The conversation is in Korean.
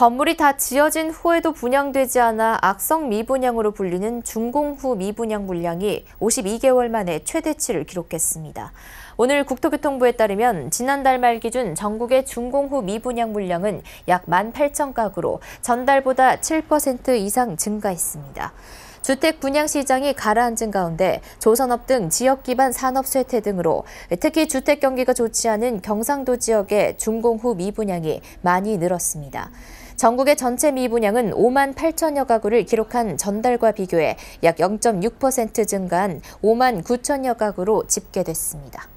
건물이 다 지어진 후에도 분양되지 않아 악성 미분양으로 불리는 중공 후 미분양 물량이 52개월 만에 최대치를 기록했습니다. 오늘 국토교통부에 따르면 지난달 말 기준 전국의 중공 후 미분양 물량은 약 18,000가구로 전달보다 7% 이상 증가했습니다. 주택 분양 시장이 가라앉은 가운데 조선업 등 지역 기반 산업 쇠퇴 등으로 특히 주택 경기가 좋지 않은 경상도 지역의 중공 후 미분양이 많이 늘었습니다. 전국의 전체 미분양은 5만 8천여 가구를 기록한 전달과 비교해 약 0.6% 증가한 5만 9천여 가구로 집계됐습니다.